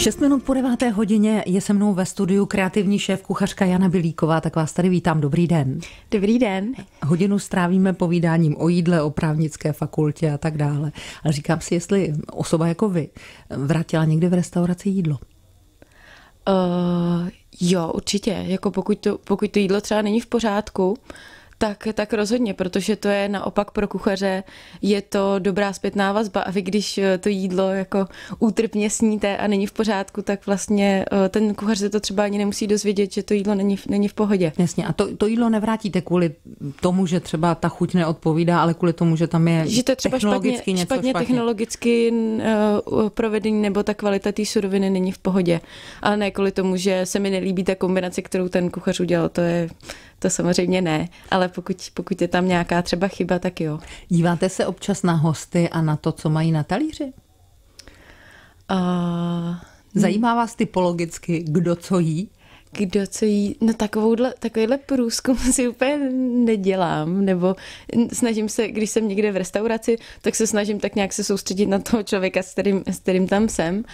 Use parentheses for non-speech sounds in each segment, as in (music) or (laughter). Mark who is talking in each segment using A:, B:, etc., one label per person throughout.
A: 6 minut po 9. hodině je se mnou ve studiu kreativní šéf kuchařka Jana Bilíková, tak vás tady vítám. Dobrý den. Dobrý den. Hodinu strávíme povídáním o jídle, o právnické fakultě a tak dále. Ale říkám si, jestli osoba jako vy vrátila někde v restauraci jídlo.
B: Uh, jo, určitě. Jako pokud to, pokud to jídlo třeba není v pořádku, tak, tak rozhodně, protože to je naopak pro kuchaře, je to dobrá zpětná vazba a vy když eh, to jídlo jako útrpně sníte a není v pořádku, tak vlastně eh, ten kuchař se to třeba ani nemusí dozvědět, že to jídlo není, není v pohodě. Jasně, a to,
A: to jídlo nevrátíte kvůli tomu, že třeba ta chuť neodpovídá, ale kvůli tomu, že tam je že to je třeba technologicky špatně, něco špatně, špatně.
B: technologicky eh, provedení nebo ta kvalita té suroviny není v pohodě. Ale ne kvůli tomu, že se mi nelíbí ta kombinace, kterou ten kuchař udělal, to je to samozřejmě ne, ale pokud, pokud je tam nějaká třeba chyba, tak jo.
A: Díváte se občas na hosty a na to, co mají na talíři? Uh, Zajímá vás
B: typologicky, kdo co jí? kdo co jí, no takovouhle, takovýhle průzkum (laughs) si úplně nedělám, nebo snažím se, když jsem někde v restauraci, tak se snažím tak nějak se soustředit na toho člověka, s kterým, s kterým tam jsem,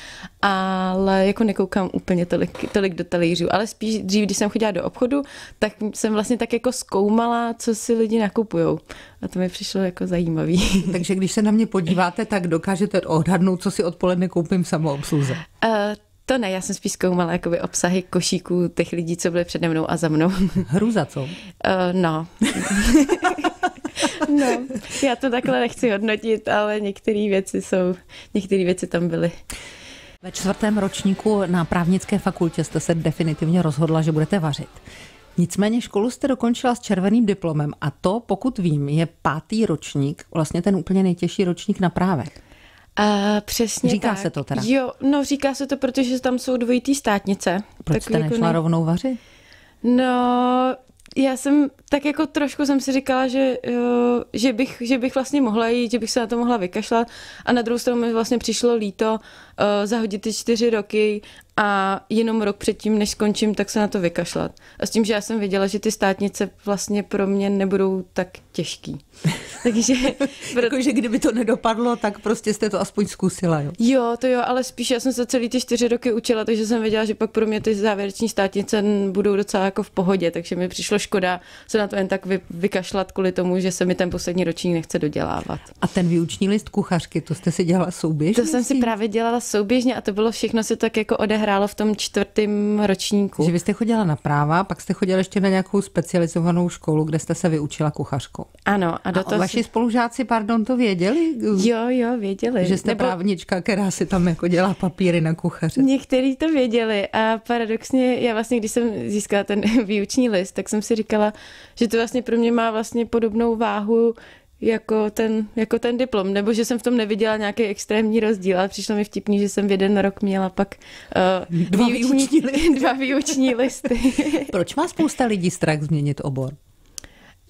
B: ale jako nekoukám úplně tolik, tolik do talířů, ale spíš dřív, když jsem chodila do obchodu, tak jsem vlastně tak jako
A: zkoumala, co si lidi nakupujou a to mi přišlo jako zajímavý. (laughs) Takže když se na mě podíváte, tak dokážete odhadnout, co si odpoledne koupím samou samoobsluze. Uh,
B: to ne, já jsem spíš zkoumala jakoby obsahy košíků těch lidí, co byly přede mnou a za mnou. Hruza, co? Uh, (laughs) no. (laughs) no, já to takhle nechci hodnotit, ale některé
A: věci jsou, některé věci tam byly. Ve čtvrtém ročníku na právnické fakultě jste se definitivně rozhodla, že budete vařit. Nicméně školu jste dokončila s červeným diplomem a to, pokud vím, je pátý ročník, vlastně ten úplně nejtěžší ročník na právech. Uh, přesně Říká tak. se to teda. Jo,
B: no říká se to, protože tam jsou dvojitý státnice.
A: Proč jste jako nešla ne... rovnou vařit?
B: No, já jsem tak jako trošku jsem si říkala, že, že, bych, že bych vlastně mohla jít, že bych se na to mohla vykašlat a na druhou stranu mi vlastně přišlo líto uh, zahodit ty čtyři roky a jenom rok předtím, než skončím, tak se na to vykašlat. A s tím, že já jsem věděla, že ty státnice vlastně pro mě nebudou tak
A: těžký. (laughs) Takže... proto... jako, že kdyby to nedopadlo, tak prostě jste to aspoň zkusila, jo?
B: Jo, to jo, ale spíš já jsem se celý ty čtyři roky učila, takže jsem věděla, že pak pro mě ty závěreční státnice budou docela jako v pohodě, takže mi přišlo škoda se na to jen tak vy, vykašlat kvůli tomu, že se mi ten poslední ročník nechce dodělávat.
A: A ten výuční list kuchařky, to jste si dělala souběžně?
B: To jsem si právě dělala souběžně a to bylo všechno se tak jako odehrálo v tom
A: čtvrtém ročníku. Že vy jste chodila na práva, pak jste chodila ještě na nějakou specializovanou školu, kde jste se vyučila kuchařku. Ano. A, do toho vaši si... spolužáci, pardon, to věděli? Jo, jo, věděli. Že jste Nebo... právnička, která si tam jako dělá papíry na kuchaře. Někteří to věděli
B: a paradoxně já vlastně, když jsem získala ten (laughs) výuční list, tak jsem si říkala, že to vlastně pro mě má vlastně podobnou váhu jako ten, jako ten diplom, nebo že jsem v tom neviděla nějaký extrémní rozdíl, ale přišlo mi vtipný, že jsem v jeden rok měla pak uh, dva, výuční, výuční (laughs) listy. dva
A: výuční listy. (laughs) Proč má spousta lidí strach změnit obor?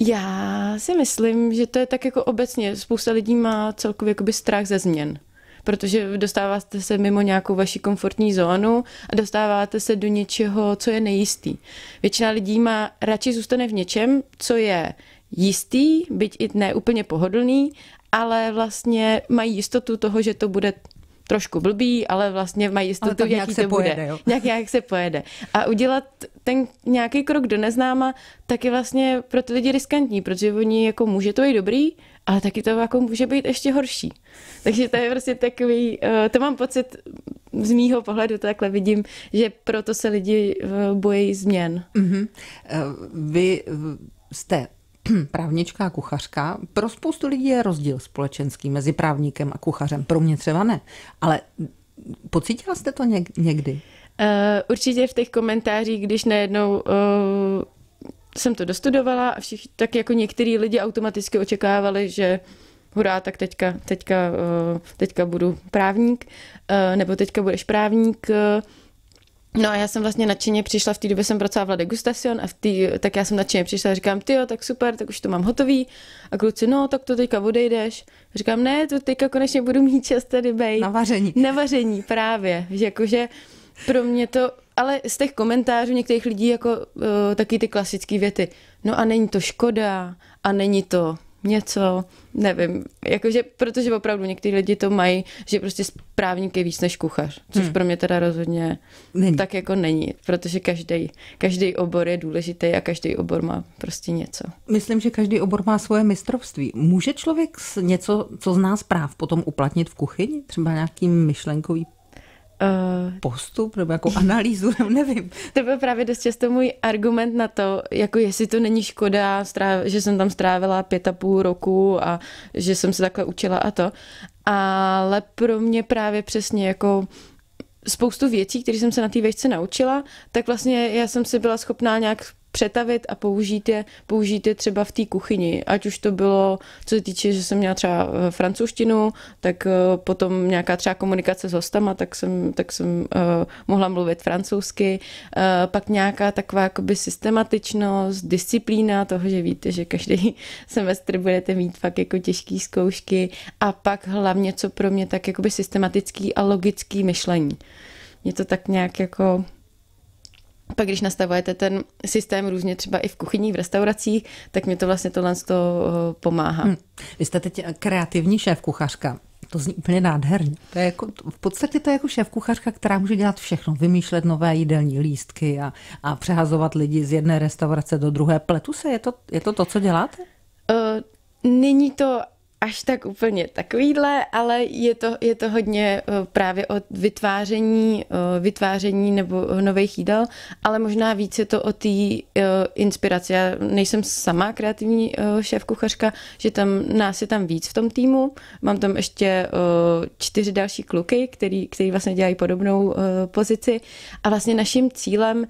B: Já si myslím, že to je tak jako obecně. Spousta lidí má celkově jakoby strach ze změn protože dostáváte se mimo nějakou vaši komfortní zónu a dostáváte se do něčeho, co je nejistý. Většina lidí má radši zůstane v něčem, co je jistý, byť i ne úplně pohodlný, ale vlastně mají jistotu toho, že to bude trošku blbý, ale vlastně mají jistotu, ale jaký to bude. Pojede, jo. Nějak, (laughs) nějak se pojede. A udělat ten nějaký krok do neznáma, tak je vlastně pro ty lidi riskantní, protože oni jako může to i dobrý, ale taky to jako může být ještě horší. Takže to je prostě takový, eh, to mám pocit z mýho pohledu takhle vidím,
A: že proto se lidi eh, bojí změn. Mm-hmm. Vy jste (clears throat) právnička a kuchařka. Pro spoustu lidí je rozdíl společenský mezi právníkem a kuchařem. Pro mě třeba ne. Ale pocítila jste to někdy? Uh,
B: určitě v těch komentářích, když najednou uh, jsem to dostudovala a všichni, tak jako některý lidi automaticky očekávali, že hurá, tak teďka, teďka, uh, teďka budu právník, uh, nebo teďka budeš právník, uh, No a já jsem vlastně nadšeně přišla, v té době jsem pracovala v Degustacion a v tý, tak já jsem nadšeně přišla a říkám, ty tak super, tak už to mám hotový. A kluci, no tak to teďka odejdeš. A říkám, ne, to teďka konečně budu mít čas tady bejt. Na vaření. Na vaření, právě. Že jakože pro mě to, ale z těch komentářů některých lidí jako uh, taky ty klasické věty. No a není to škoda a není to něco, nevím, jakože, protože opravdu někteří lidi to mají, že prostě správník je víc než kuchař, což hmm. pro mě teda rozhodně není. tak jako není, protože každý, každý obor je důležitý a každý obor má prostě něco.
A: Myslím, že každý obor má svoje mistrovství. Může člověk něco, co zná zpráv, potom uplatnit v kuchyni? Třeba nějaký myšlenkový Uh, postup nebo jako analýzu, (laughs) nevím.
B: To byl právě dost často můj argument na to, jako
A: jestli to není škoda,
B: že jsem tam strávila pět a půl roku a že jsem se takhle učila a to. Ale pro mě právě přesně jako spoustu věcí, které jsem se na té vejšce naučila, tak vlastně já jsem si byla schopná nějak přetavit a použít je, použít je třeba v té kuchyni. Ať už to bylo, co se týče, že jsem měla třeba eh, francouzštinu, tak eh, potom nějaká třeba komunikace s hostama, tak jsem, tak jsem uh, mohla mluvit francouzsky. Uh, pak nějaká taková jakoby systematičnost, disciplína toho, že víte, že každý (laughs) semestr budete mít fakt jako těžké zkoušky a pak hlavně, co pro mě tak jakoby systematický a logický myšlení. Mě to tak nějak jako pak když nastavujete ten systém různě třeba i v kuchyni, v restauracích,
A: tak mi to vlastně tohle toho eh, pomáhá. Hmm. Vy jste teď eh, kreativní šéf kuchařka. To zní úplně nádherně. To je jako, v podstatě to je jako šéf kuchařka, která může dělat všechno, vymýšlet nové jídelní lístky a, a přehazovat lidi z jedné restaurace do druhé. Pletu se, je to, je to to, co děláte? Uh, není to až tak úplně takovýhle,
B: ale je to, je to hodně eh, právě o vytváření, eh, vytváření nebo eh, nových jídel, ale možná více to o té inspiraci. Já nejsem sama kreativní šéf kuchařka, že tam nás je tam víc v tom týmu. Mám tam ještě čtyři další kluky, který, který vlastně dělají podobnou pozici a vlastně naším cílem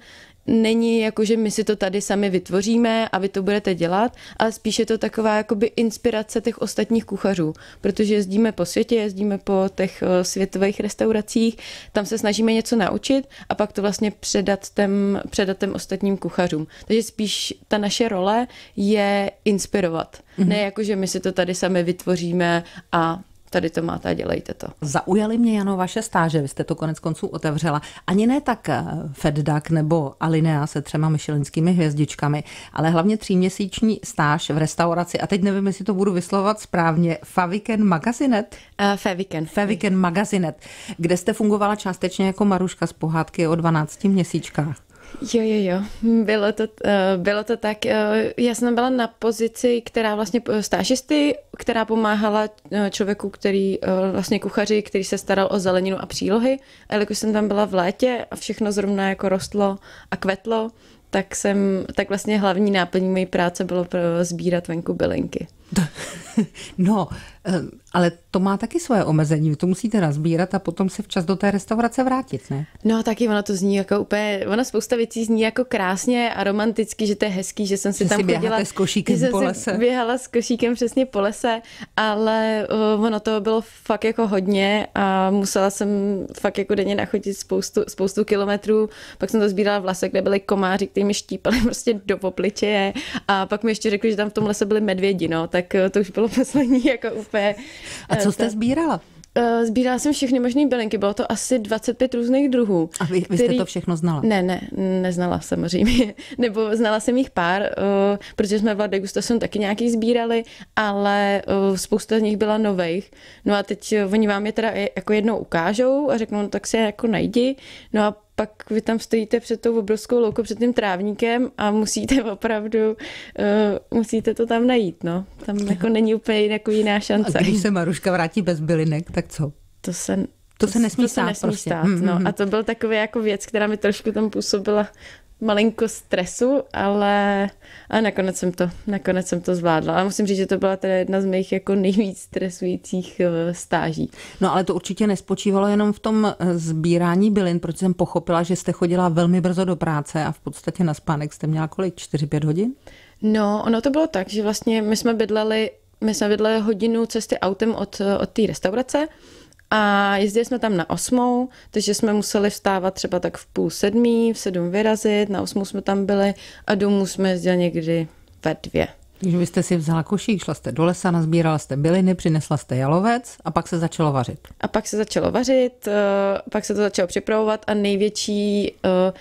B: není jako, že my si to tady sami vytvoříme a vy to budete dělat, ale spíše to taková jakoby inspirace těch ostatních kuchařů, protože jezdíme po světě, jezdíme po těch eh, světových restauracích, tam se snažíme něco naučit a pak to vlastně předat tem předat tem ostatním kuchařům. Takže spíš ta naše role je inspirovat. Mm-hmm. Ne jako, že my si to tady sami vytvoříme a tady to máte a dělejte to.
A: Zaujaly mě, Jano, vaše stáže, vy jste to konec konců otevřela. Ani ne tak eh, FedDuck nebo Alinea se třema myšelinskými hvězdičkami, ale hlavně tříměsíční stáž v restauraci. A teď nevím, jestli to budu vyslovovat správně. Faviken Magazinet? Uh, Faviken. Faviken Magazinet, kde jste fungovala částečně jako Maruška z pohádky o 12 měsíčkách.
B: Jo, jo, jo, bylo to, eh, bylo to tak. Eh, já jsem byla na pozici, která vlastně eh, stážisty, která pomáhala člověku, který vlastně kuchaři, který se staral o zeleninu a přílohy. A jelikož jsem tam byla v létě a všechno zrovna jako rostlo a kvetlo, tak jsem, tak vlastně hlavní náplní mojí práce bylo
A: pro sbírat venku bylinky. (laughs) No, ale to má taky svoje omezení. Vy to musíte nazbírat a potom se včas do té restaurace vrátit, ne?
B: No taky ono to zní jako úplně, ono spousta věcí zní jako krásně a romanticky, že to je hezký, že jsem si že tam si chodila. s košíkem že po lese. běhala s košíkem přesně po lese, ale ono to bylo fakt jako hodně a musela jsem fakt jako denně nachodit spoustu, spoustu kilometrů. Pak jsem to sbírala v lese, kde byly komáři, kteří mi štípali (laughs) prostě do obličeje a pak mi ještě řekli, že tam v tom lese byly medvědi, no, tak eh, to už bylo (laughs) poslední jako úplně. A co eh, jste sbírala? Eh, sbírala jsem všechny možné bylinky, bylo to asi 25 různých druhů. A vy, vy který... jste to všechno znala? Ne, ne, neznala samozřejmě. (laughs) Nebo znala jsem jich pár, uh, protože jsme v jsem taky nějaký sbírali, ale uh, spousta z nich byla nových. No a teď uh, oni vám je teda jako jednou ukážou a řeknou, no, tak si je jako najdi. No a pak vy tam stojíte před tou obrovskou loukou, před tím trávníkem a musíte (laughs) opravdu, uh, musíte to tam najít, no. Tam jako není úplně jako jiná šance. A když se
A: Maruška vrátí bez bylinek, tak co? To se, to, to se nesmí to stát. Se nesmí prostě. stát no. Mm-hmm. A to
B: byl takový jako věc, která mi trošku tam působila malinko stresu, ale, ale nakonec, jsem to,
A: nakonec jsem to zvládla. A musím říct, že to byla teda jedna z mých jako nejvíc stresujících eh, stáží. No ale to určitě nespočívalo jenom v tom eh, sbírání bylin, protože jsem pochopila, že jste chodila velmi brzo do práce a v podstatě na spánek jste měla kolik? 4-5 hodin? No, ono
B: to bylo tak, že vlastně my jsme bydleli my jsme bydleli hodinu cesty autem od, eh, od té restaurace a jezdili jsme tam na osmou, takže jsme museli vstávat třeba tak v půl sedmí, v sedm vyrazit, na osmou jsme tam byli a domů jsme jezdili někdy ve
A: dvě. Když vy jste si vzala košík, šla jste do lesa, nazbírala jste byliny, přinesla jste jalovec a pak se začalo vařit.
B: A pak se začalo vařit, eh, pak se to začalo připravovat a největší eh,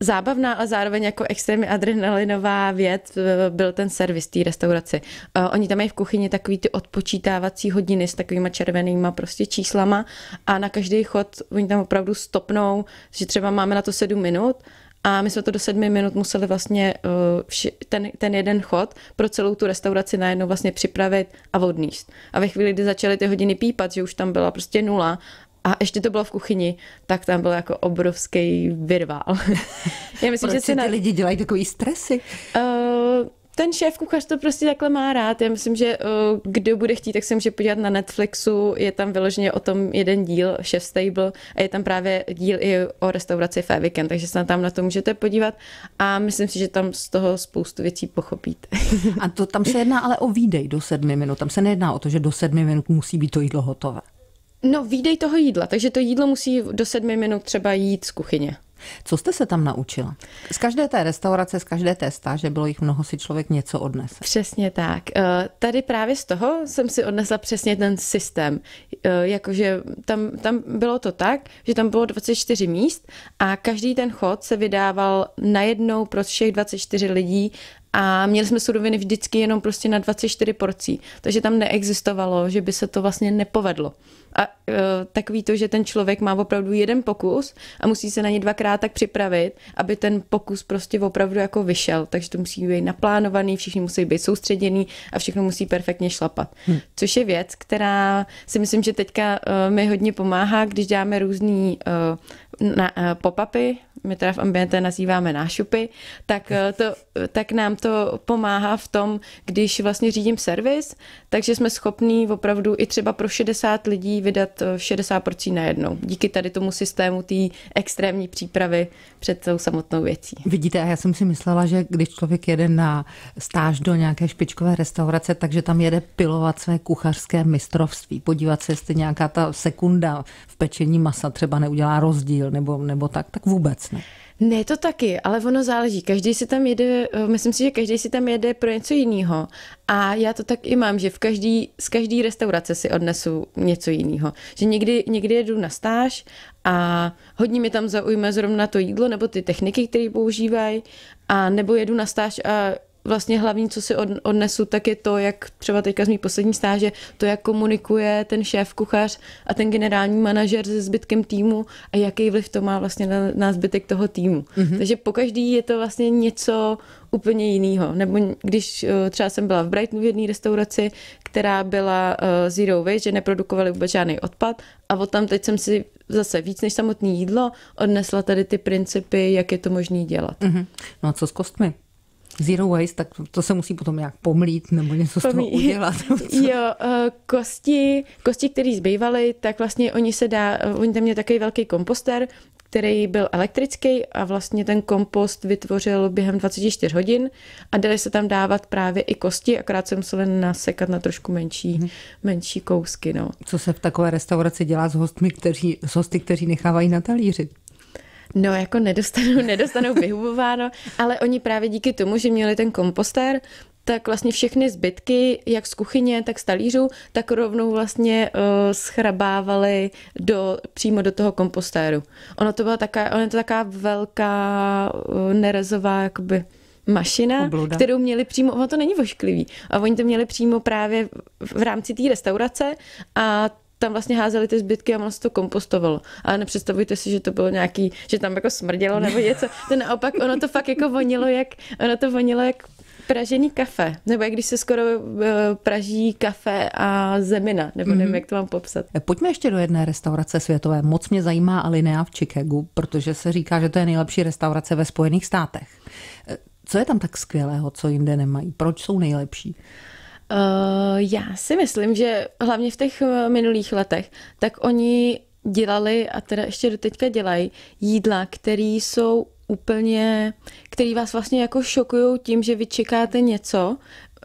B: zábavná a zároveň jako extrémně adrenalinová věc eh, byl ten servis té restauraci. Eh, oni tam mají v kuchyni takový ty odpočítávací hodiny s takovýma červenýma prostě číslama a na každý chod oni tam opravdu stopnou, že třeba máme na to sedm minut a my jsme to do sedmi minut museli vlastně eh, vši, ten, ten jeden chod pro celou tu restauraci najednou vlastně připravit a odníst. A ve chvíli, kdy začaly ty hodiny pípat, že už tam byla prostě nula a ještě to bylo v kuchyni, tak tam byl jako obrovský virvál. (laughs) Já myslím, Proč že si ty
A: na... lidi dělají takový stresy? Uh, ten šéf
B: kuchař to prostě takhle má rád. Já myslím, že uh, kdo bude chtít, tak se může podívat na Netflixu. Je tam vyloženě o tom jeden díl, Chef Stable, a je tam právě díl i o restauraci Fair Weekend, takže se tam na to můžete podívat. A myslím si, že tam z toho spoustu věcí pochopíte.
A: A to tam se (laughs) jedná ale o výdej do sedmi minut. Tam se nejedná o to, že do sedmi minut musí být to jídlo hotové.
B: No, výdej toho jídla, takže to jídlo musí do sedmi minut třeba jít z kuchyně.
A: Co jste se tam naučila? Z každé té restaurace, z každé té stáže bylo jich mnoho, si člověk něco odnese. Přesně tak. Eh, tady právě z toho jsem si odnesla přesně ten systém.
B: Eh, jakože tam, tam bylo to tak, že tam bylo 24 míst a každý ten chod se vydával najednou pro všech 24 lidí a měli jsme suroviny vždycky jenom prostě na 24 porcí. Takže tam neexistovalo, že by se to vlastně nepovedlo a uh, takový to, že ten člověk má opravdu jeden pokus a musí se na ně dvakrát tak připravit, aby ten pokus prostě opravdu jako vyšel. Takže to musí být naplánovaný, všichni musí být soustředění a všechno musí perfektně šlapat. Hmm. Což je věc, která si myslím, že teďka uh, mi hodně pomáhá, když děláme různý e, na, eh, pop-upy, my teda v ambiente nazýváme nášupy, tak, eh, to, tak nám to pomáhá v tom, když vlastně řídím servis, takže jsme schopní opravdu i třeba pro 60 lidí vydat 60 eh, porcí najednou. Díky tady tomu systému té extrémní přípravy
A: před tou samotnou věcí. Vidíte, já jsem si myslela, že když člověk jede na stáž do nějaké špičkové restaurace, takže tam jede pilovat své kuchařské mistrovství, podívat se, jestli nějaká ta sekunda v pečení masa třeba neudělá rozdíl rozdíl nebo, nebo tak, tak vůbec ne.
B: Ne, to taky, ale ono záleží. Každý si tam jede, eh, myslím si, že každý si tam jede pro něco jiného. A já to tak i mám, že v každý, z každé restaurace si odnesu něco jiného. Že někdy, někdy jedu na stáž a hodně mi tam zaujme zrovna to jídlo nebo ty techniky, které používají, a nebo jedu na stáž a vlastně hlavní, co si odnesu, tak je to, jak třeba teďka z mý poslední stáže, to, jak komunikuje ten šéf, kuchař a ten generální manažer se zbytkem týmu a jaký vliv to má vlastně na, na zbytek toho týmu. Mm-hmm. Takže po každý je to vlastně něco úplně jiného. Nebo když eh, třeba jsem byla v Brightonu v jedné restauraci, která byla eh, zero waste, že neprodukovali vůbec žádný odpad a od tam teď jsem si zase víc než samotné jídlo odnesla tady ty principy,
A: jak je to možné dělat. Mm-hmm. No a co s kostmi? Zero waste, tak to se musí potom nějak pomlít nebo něco Pomí. z toho udělat.
B: (laughs) jo, eh, kosti, kosti, které zbývaly, tak vlastně oni se dá, eh, oni tam měli takový velký komposter, který byl elektrický a vlastně ten kompost vytvořil během 24 hodin a dali se tam dávat právě i kosti, akorát se museli nasekat na trošku menší, hmm. menší kousky. No. Co se v takové
A: restauraci dělá s hostmi, kteří, s hosty, kteří nechávají na talíři?
B: No, jako nedostanou, nedostanou vyhubováno, ale oni právě díky tomu, že měli ten kompostér, tak vlastně všechny zbytky, jak z kuchyně, tak z talířů, tak rovnou vlastně uh, schrabávali do, přímo do toho kompostéru. Ono to byla taková, ono je to taková velká uh, nerezová jakoby mašina, Obluda. kterou měli přímo, ono to není vošklivý, a oni to měli přímo právě v rámci té restaurace a tam vlastně házeli ty zbytky a ono se to kompostovalo. A nepředstavujte si, že to bylo nějaký, že tam jako smrdělo nebo něco. To naopak, ono to fakt jako vonilo jak, ono to vonilo jak pražený kafe, nebo jak když se skoro e, praží kafe a zemina, nebo mm-hmm. jak to mám popsat.
A: E, pojďme ještě do jedné restaurace světové. Moc mě zajímá Alinea v Chicagu, protože se říká, že to je nejlepší restaurace ve Spojených státech. E, co je tam tak skvělého, co jinde nemají? Proč jsou nejlepší? Eh, já si myslím, že hlavně v těch eh, minulých
B: letech, tak oni dělali a teda ještě do teďka dělají jídla, které jsou úplně, který vás vlastně jako šokují tím, že vy čekáte něco,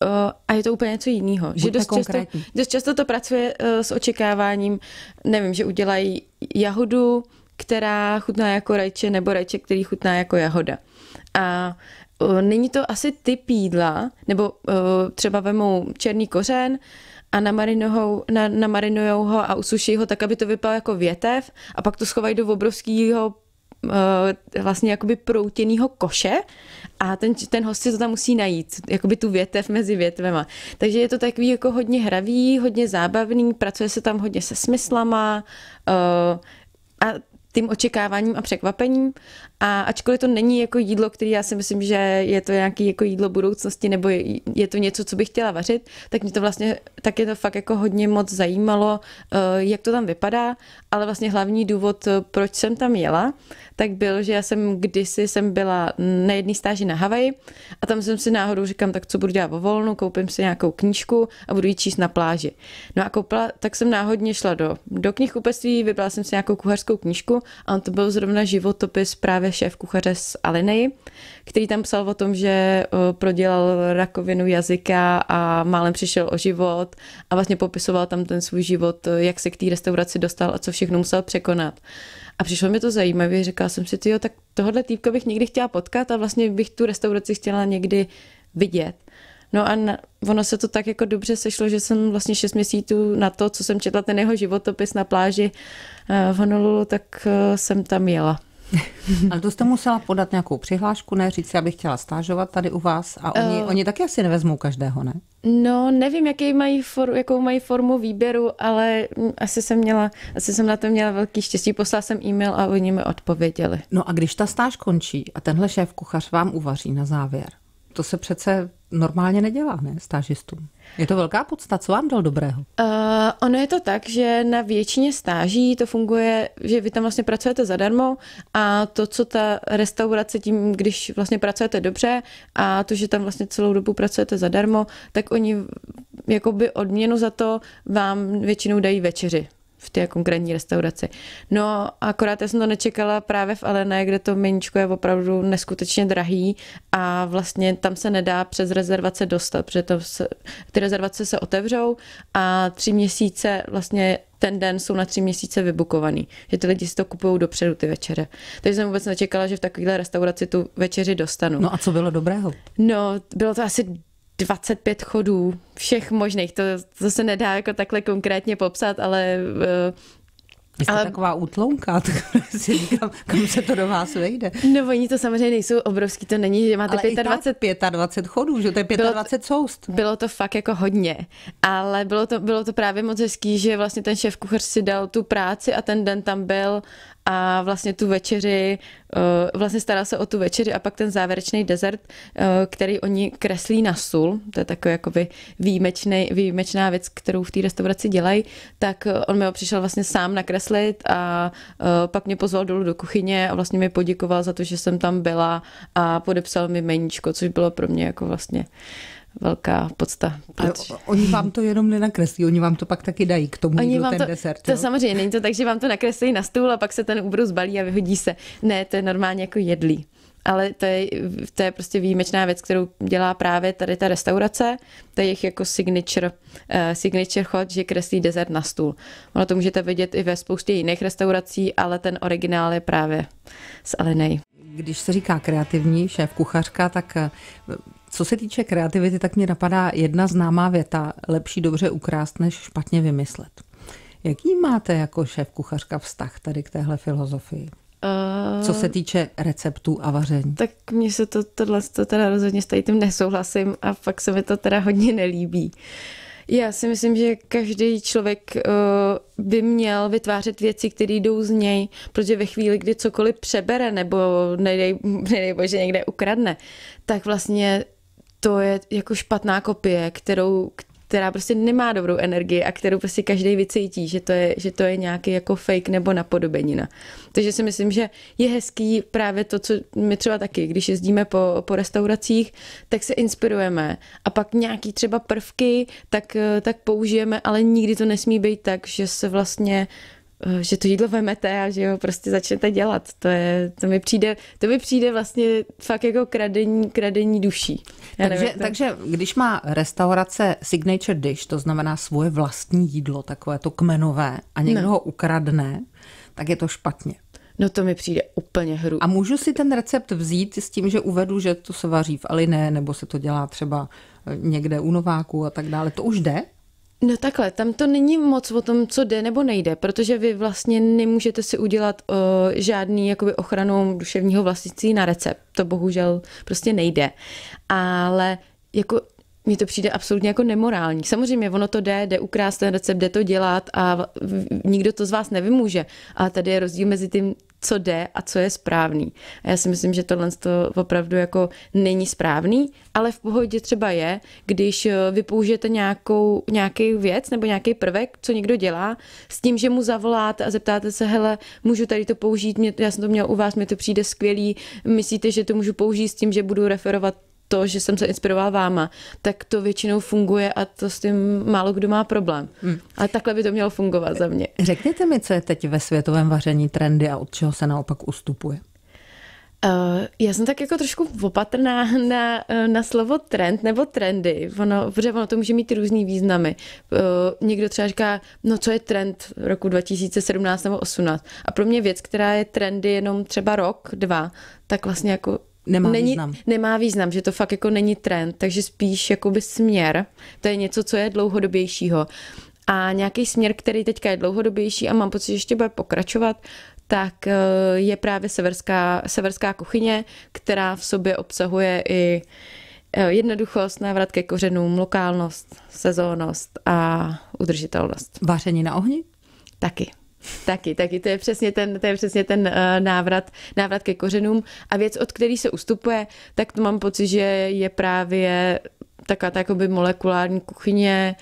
B: eh, a je to úplně něco jiného. Že dost často, dost často to pracuje s očekáváním, nevím, že udělají jahodu, která chutná jako rajče, nebo rajče, který chutná jako jahoda. A Eh, není to asi typ jídla, nebo eh, třeba vemu černý kořen a namarinohou, na, namarinujou ho a usuší ho tak, aby to vypadalo jako větev a pak to schovají do obrovského eh, vlastně jakoby proutěnýho koše a ten, ten host si to tam musí najít, jakoby tu větev mezi větvema. Takže je to takový jako hodně hravý, hodně zábavný, pracuje se tam hodně se smyslama uh, a tím očekáváním a překvapením a ačkoliv to není jako jídlo, které já si myslím, že je to nějaké jako jídlo budoucnosti nebo je to něco, co bych chtěla vařit, tak mě to vlastně, tak je to fakt jako hodně moc zajímalo, eh, jak to tam vypadá, ale vlastně hlavní důvod, eh, proč jsem tam jela, tak byl, že já jsem kdysi jsem byla na jedné stáži na Havaji a tam jsem si náhodou říkám, tak co budu dělat vo volnu, koupím si nějakou knížku a budu ji číst na pláži. No a koupila, tak jsem náhodně šla do, do knihkupectví, vybrala jsem si nějakou kuchařskou knížku a on to byl zrovna životopis právě právě šéf kuchaře z Alinej, který tam psal o tom, že eh, prodělal rakovinu jazyka a málem přišel o život a vlastně popisoval tam ten svůj život, eh, jak se k té restauraci dostal a co všechno musel překonat. A přišlo mi to zajímavé, říkala jsem si, jo, tak tohle týpka bych někdy chtěla potkat a vlastně bych tu restauraci chtěla někdy vidět. No a na, ono se to tak jako dobře sešlo, že jsem vlastně šest měsíců na to, co jsem četla ten jeho životopis
A: na pláži eh, v Honolulu, tak jsem tam jela. (laughs) Ale to jste musela podat nějakou přihlášku, ne říct, abych chtěla stážovat tady u vás a oni, uh, oni taky asi nevezmou každého, ne?
B: No, nevím, jaký mají for, jakou mají formu výběru, ale mm, asi jsem,
A: měla, asi jsem na to měla velký štěstí. Poslala jsem e-mail a oni mi odpověděli. No a když ta stáž končí a tenhle šéf kuchař vám uvaří na závěr, to se přece normálně nedělá, ne, stážistům. Je to velká podsta, co vám dal dobrého?
B: Uh, ono je to tak, že na většině stáží to funguje, že vy tam vlastně pracujete zadarmo a to, co ta restaurace tím, když vlastně pracujete dobře a to, že tam vlastně celou dobu pracujete zadarmo, tak oni jakoby odměnu za to vám většinou dají večeři v té konkrétní restauraci. No, akorát já jsem to nečekala právě v Alene, kde to meničko je opravdu neskutečně drahý a vlastně tam se nedá přes rezervace dostat, protože to se, ty rezervace se otevřou a tři měsíce vlastně ten den jsou na tři měsíce vybukovaný, že ty lidi si to kupují dopředu ty večeře. Takže jsem vůbec nečekala, že v takovéhle restauraci tu večeři dostanu. No a co bylo dobrého? No, bylo to asi 25 chodů, všech možných, to, to se nedá jako takhle konkrétně popsat, ale
A: Uh, jste ale... taková útlounka, (laughs) tak si říkám, kam se to do vás vejde.
B: No oni to samozřejmě nejsou obrovský, to není, že máte ale
A: 25... Tak 25 chodů, že to je 25 bylo,
B: soust. Bylo to fakt jako hodně, ale bylo to, bylo to právě moc hezký, že vlastně ten šéf kuchař si dal tu práci a ten den tam byl a vlastně tu večeři, eh, vlastně stará se o tu večeři a pak ten závěrečný dezert, eh, který oni kreslí na sůl, to je takový jakoby výjimečný, výjimečná věc, kterou v té restauraci dělají, tak eh, on mi ho přišel vlastně sám nakreslit a pak mě pozval dolů do kuchyně a vlastně mi poděkoval za to, že jsem tam byla a podepsal mi meníčko, což bylo pro mě jako vlastně velká
A: podsta. Proč... Oni vám to jenom nenakreslí, oni vám to pak taky dají k tomu oni vám ten to, desert.
B: To jo? samozřejmě není to tak, že vám to nakreslí na stůl a pak se ten úbrus balí a vyhodí se. Ne, to je normálně jako jedlí. Ale to je, to je prostě výjimečná věc, kterou dělá právě tady ta restaurace. To je jejich jako signature, uh, signature chod, že kreslí dezert na stůl. Ono to můžete vidět i ve spoustě jiných restaurací, ale ten originál je právě
A: z Alinej. Když se říká kreativní šéf kuchařka, tak eh, co se týče kreativity, tak mě napadá jedna známá věta. Lepší dobře ukrást, než špatně vymyslet. Jaký máte jako šéf kuchařka vztah tady k téhle filozofii?
B: Eh, Co se
A: týče receptů a vaření. Tak
B: mně se to, tohle to teda rozhodně s tím nesouhlasím a fakt se mi to teda hodně nelíbí. Já si myslím, že každý člověk eh, by měl vytvářet věci, které jdou z něj, protože ve chvíli, kdy cokoliv přebere nebo nedej, (laughs) nedej bože někde ukradne, tak vlastně to je jako špatná kopie, kterou, která prostě nemá dobrou energii a kterou prostě každý vycítí, že to, je, že to je nějaký jako fake nebo napodobenina. Takže si myslím, že je hezký právě to, co my třeba taky, když jezdíme po, po restauracích, tak se inspirujeme a pak nějaký třeba prvky, tak, tak použijeme, ale nikdy to nesmí být tak, že se vlastně uh, Eh, že to jídlo vemete a že ho prostě začnete dělat. To, je, to, mi, přijde, to mi přijde vlastně fakt jako kradení, kradení duší. Já takže, nevím, takže
A: když má restaurace signature dish, to znamená svoje vlastní jídlo, takové to kmenové, a někdo no. ho ukradne, tak je to špatně. No to mi přijde úplně hru. A můžu si ten recept vzít s tím, že uvedu, že to se vaří v Aline, nebo se to dělá třeba eh, někde u Nováku a tak dále. To už jde? No takhle, tam to není moc o tom, co jde nebo nejde,
B: protože vy vlastně nemůžete si udělat uh, žádný jakoby ochranu duševního vlastnictví na recept. To bohužel prostě nejde. Ale jako mně to přijde absolutně jako nemorální. Samozřejmě ono to jde, jde ukrást ten recept, jde to dělat a nikdo to z vás nevymůže. A tady je rozdíl mezi tím, co jde a co je správný. A já si myslím, že tohle to opravdu jako není správný, ale v pohodě třeba je, když eh, vy použijete nějakou, nějaký věc nebo nějaký prvek, co někdo dělá, s tím, že mu zavoláte a zeptáte se, hele, můžu tady to použít, mě, já jsem to měl u vás, mi to přijde skvělý, myslíte, že to můžu použít s tím, že budu referovat to, že jsem se inspirovala váma, tak to většinou funguje a to s tím málo kdo má problém. Hmm. Ale takhle by to mělo fungovat za mě.
A: Řekněte mi, co je teď ve světovém vaření trendy a od čeho se naopak ustupuje?
B: Uh, já jsem tak jako trošku opatrná na, eh, na slovo trend nebo trendy, ono, protože ono to může mít různý významy. Uh, někdo třeba říká, no co je trend roku 2017 nebo 18 a pro mě věc, která je trendy jenom třeba rok, dva, tak vlastně jako Nemá není, význam. Nemá význam, že to fakt jako není trend, takže spíš jakoby směr, to je něco, co je dlouhodobějšího. A nějaký směr, který teďka je dlouhodobější a mám pocit, že ještě bude pokračovat, tak eh, je právě severská, severská kuchyně, která v sobě obsahuje i eh, jednoduchost, návrat ke kořenům, lokálnost, sezónnost a udržitelnost. Vaření na ohni? Taky. Taky, taky, to je přesně ten, to je přesně ten uh, návrat, návrat ke kořenům a věc, od který se ustupuje, tak to mám pocit, že je právě taková ta jakoby molekulární kuchyně,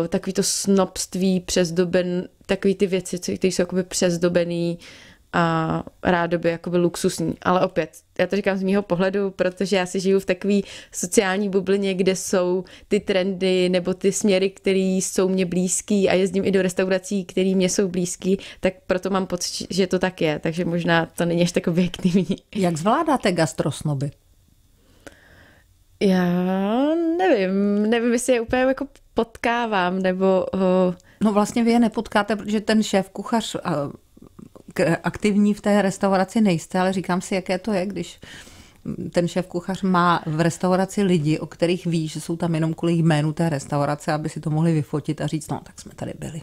B: uh, takový to snobství přezdoben, takový ty věci, které jsou jakoby přezdobený a by jakoby luxusní. Ale opět, já to říkám z mýho pohledu, protože já si žiju v takové sociální bublině, kde jsou ty trendy nebo ty směry, které jsou mě blízký a jezdím i do restaurací, které mě jsou blízký, tak proto mám pocit, že to tak je. Takže možná to není až tak objektivní. Jak
A: zvládáte gastrosnoby?
B: Já nevím,
A: nevím, jestli je úplně jako potkávám, nebo... Uh... No vlastně vy je nepotkáte, protože ten šéf kuchař aktivní v té restauraci nejste, ale říkám si, jaké to je, když ten šéf kuchař má v restauraci lidi, o kterých ví, že jsou tam jenom kvůli jménu té restaurace, aby si to mohli vyfotit a říct, no tak jsme tady byli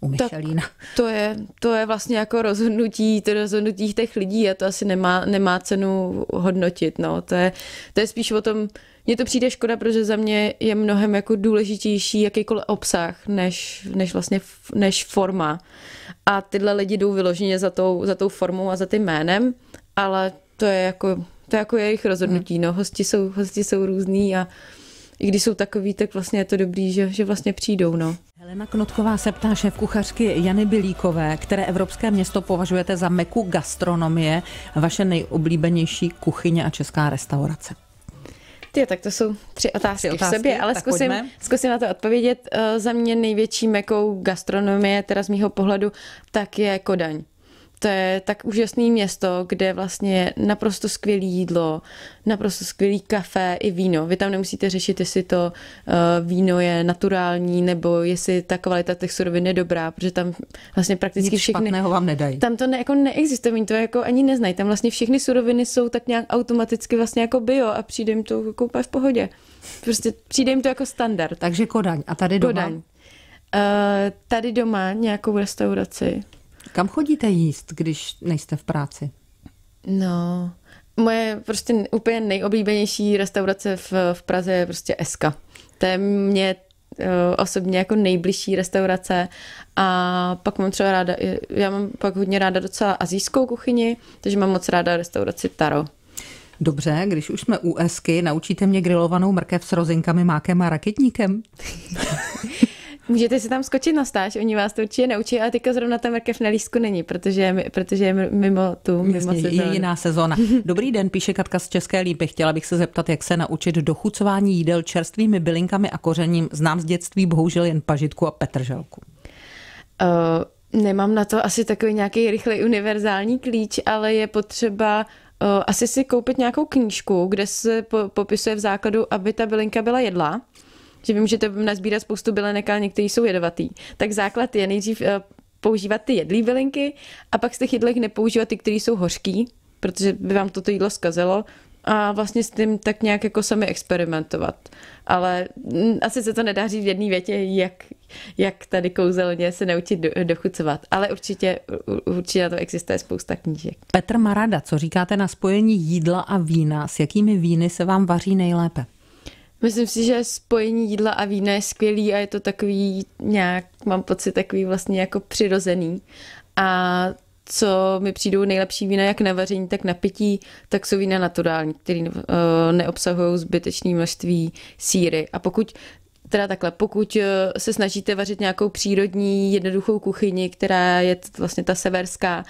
A: u Michelina. Tak
B: to je, to je vlastně jako rozhodnutí, to rozhodnutí těch lidí a to asi nemá, nemá cenu hodnotit. No. To, je, to je spíš o tom, mně to přijde škoda, protože za mě je mnohem jako důležitější jakýkoliv obsah, než, než vlastně než forma. A tyhle lidi jdou vyloženě za tou, za tou formou a za tím jménem, ale to je jako, to je jako jejich rozhodnutí. No, hosti jsou, hosti jsou různý a i když jsou takový,
A: tak vlastně je to dobrý, že, že vlastně přijdou. No. Helena Knotková se ptá šéf kuchařky Jany Bilíkové, které evropské město považujete za meku gastronomie, vaše nejoblíbenější kuchyně a česká restaurace.
B: Ty, tak to jsou tři otázky, tři otázky v sobě, ale zkusím, zkusím na to odpovědět. Eh, za mě největší mekou gastronomie, teda z mýho pohledu, tak je Kodaň to je tak úžasné město, kde vlastně je naprosto skvělé jídlo, naprosto skvělý kafe i víno. Vy tam nemusíte řešit, jestli to uh, víno je naturální nebo jestli ta kvalita těch surovin je dobrá, protože tam vlastně
A: prakticky Nic všechny... špatného vám nedají. Tam
B: to ne, jako neexistuje, oni to jako ani neznají. Tam vlastně všechny suroviny jsou tak nějak automaticky vlastně jako bio a přijde jim to jako v pohodě. Prostě přijde jim to jako standard.
A: Takže Kodaň. A tady doma? Kodaň. Uh,
B: tady doma nějakou restauraci.
A: Kam chodíte jíst, když nejste v práci? No,
B: moje prostě úplně nejoblíbenější restaurace v, v Praze je prostě Eska. To je mě eh, osobně jako nejbližší restaurace a pak mám třeba ráda, já mám pak hodně ráda docela azijskou kuchyni, takže mám moc ráda restauraci Taro.
A: Dobře, když už jsme u Esky, naučíte mě grilovanou mrkev s rozinkami, mákem a raketníkem? (laughs)
B: Můžete si tam skočit na stáž,
A: oni vás to určitě naučí, ale teďka zrovna ta mrkev na lístku není, protože, protože je mimo tu mimo Jasně, sezónu. je jiná sezóna. (laughs) Dobrý den, píše Katka z České Lípy. Chtěla bych se zeptat, jak se naučit dochucování jídel čerstvými bylinkami a kořením. Znám z dětství bohužel jen pažitku a petrželku. Uh,
B: nemám na to asi takový nějaký rychlej univerzální klíč, ale je potřeba uh, asi si koupit nějakou knížku, kde se po- popisuje v základu, aby ta bylinka byla jedlá že vím, vy můžete nazbírat spoustu bylinek, ale některý jsou jedovatý. Tak základ je nejdřív eh, používat ty jedlý bylinky a pak z těch jedlech nepoužívat ty, které jsou hořký, protože by vám toto jídlo zkazilo a vlastně s tím tak nějak jako sami experimentovat. Ale mm, asi se to nedá říct v jedné větě, jak, jak tady kouzelně se naučit dochucovat. Ale určitě, určitě na to existuje spousta knížek.
A: Petr Marada, co říkáte na spojení jídla a vína? S jakými víny se vám vaří nejlépe?
B: Myslím si, že spojení jídla a vína je skvělý a je to takový nějak, mám pocit, takový vlastně jako přirozený. A co mi přijdou nejlepší vína jak na vaření, tak na pití, tak jsou vína naturální, které eh, neobsahují zbytečné množství síry. A pokud teda takhle, pokud eh, se snažíte vařit nějakou přírodní, jednoduchou kuchyni, která je vlastně ta severská,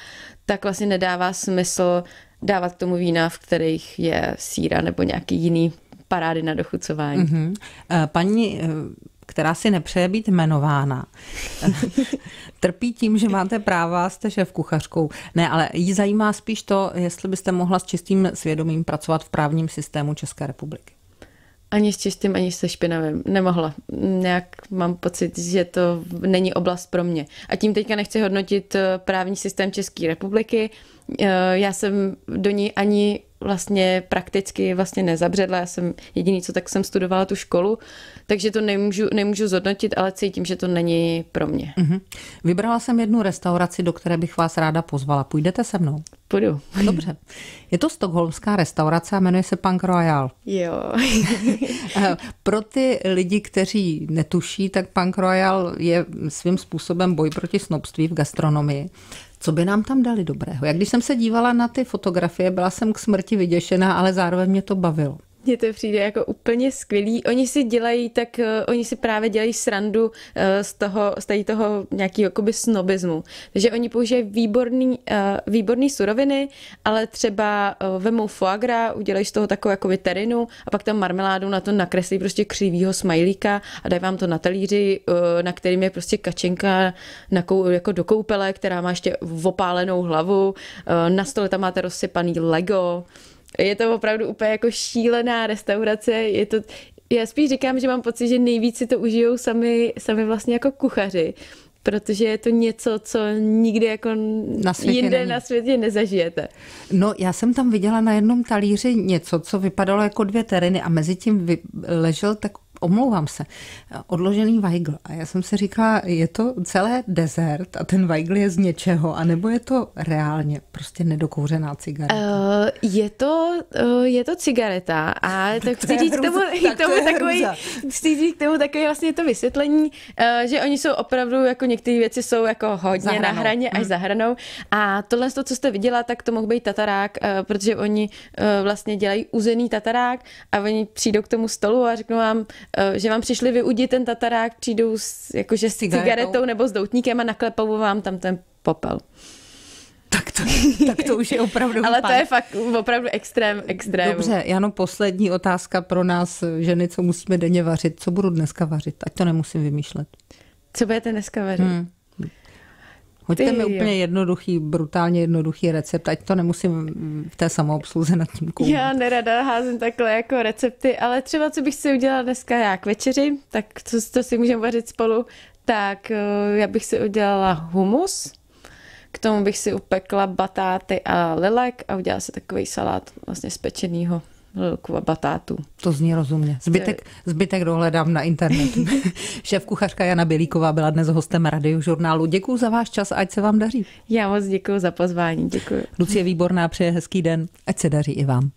B: tak vlastně nedává smysl dávat tomu vína, v
A: kterých je síra nebo nějaký jiný parády na dochucování. Mm-hmm. Paní, eh, která si nepřeje být jmenována, (laughs) trpí tím, že máte práva, jste šéf kuchařkou. Ne, ale jí zajímá spíš to, jestli byste mohla s čistým svědomím pracovat v právním systému České republiky. Ani s čistým, ani se špinavým.
B: Nemohla. Nějak mám pocit, že to není oblast pro mě. A tím teďka nechci hodnotit eh, právní systém České republiky, Eh, já jsem do ní ani vlastně prakticky vlastně nezabředla, já jsem jediný, co tak jsem studovala tu školu, takže to nemůžu, nemůžu zhodnotit, ale cítím, že to není pro mě.
A: Mm-hmm. Vybrala jsem jednu restauraci, do které bych vás ráda pozvala. Půjdete se mnou? Půjdu. Dobře. Je to stokholmská restaurace a jmenuje se Punk Royal. Jo. (laughs) Eh, pro ty lidi, kteří netuší, tak Punk Royal je svým způsobem boj proti snobství v gastronomii. Co by nám tam dali dobrého? Jak když jsem se dívala na ty fotografie, byla jsem k smrti vyděšená, ale zároveň mě to bavilo.
B: Mně to přijde jako úplně skvělý. Oni si dělají tak, eh, oni si právě dělají srandu eh, z toho, z tady toho nějakého snobismu. Takže oni použijí výborný, eh, výborný suroviny, ale třeba vemou foie gras, udělají z toho takovou jako terinu a pak tam marmeládu na to nakreslí prostě křivýho smajlíka a dají vám to na talíři, na kterým je prostě kačenka na kou, jako do koupele, která má ještě opálenou hlavu. Na stole tam máte rozsypaný Lego. Je to opravdu úplně jako šílená restaurace, je to, já spíš říkám, že mám pocit, že nejvíc si to užijou sami, sami vlastně jako kuchaři, protože je to něco, co
A: nikdy jako na jinde není. na světě nezažijete. No, já jsem tam viděla na jednom talíři něco, co vypadalo jako dvě tereny a mezi tím ležel tak omlouvám se, odložený Weigl. A já jsem si říkala, je to celé dezert a ten Weigl je z něčeho, anebo je to reálně prostě nedokouřená cigareta? Uh,
B: je, to, uh, je to cigareta a (laughs) tak, tak chci říct k tomu, tak tomu to takový, chci říct k tomu takový vlastně to vysvětlení, uh, že oni jsou opravdu, jako některé věci jsou jako hodně zahranou. na hraně až hmm. za hranou a tohle to, co jste viděla, tak to mohl být tatarák, uh, protože oni uh, vlastně dělají uzený tatarák a oni přijdou k tomu stolu a řeknou vám, Eh, že vám přišli vyudit ten tatarák, přijdou s, jakože s cigaretou. cigaretou nebo s doutníkem a naklepou vám tam ten popel. Tak to, tak to už je opravdu (laughs) Ale pan. to je fakt opravdu extrém, extrém. Dobře,
A: Jano, poslední otázka pro nás, ženy, co musíme denně vařit. Co budu dneska vařit? Ať to nemusím vymýšlet. Co budete dneska vařit? Hmm. Hoďte mi úplně jednoduchý, brutálně jednoduchý recept, ať to nemusím v té samoobsluze nad tím
B: koumat. Já nerada házím takhle jako recepty, ale třeba co bych si udělala dneska já k večeři, tak to, to si můžeme vařit spolu, tak eh, já bych si udělala humus, k tomu bych si upekla batáty a lilek a udělala si takový salát vlastně z pečenýho Eh, batátu.
A: To zní rozumně. Eh, zbytek, zbytek dohledám na internetu. (laughs) Šéf kuchařka Jana Bělíková byla dnes hostem žurnálu. Děkuji za váš čas, ať se vám daří. Já moc děkuji za pozvání, děkuji. Lucie Výborná přeje hezký den, ať se daří i vám.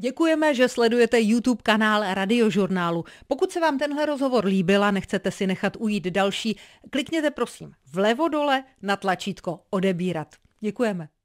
A: Děkujeme, že sledujete YouTube kanál Radiožurnálu. Pokud se vám tenhle rozhovor líbil a nechcete si nechat ujít další, klikněte prosím vlevo dole na tlačítko odebírat. Děkujeme.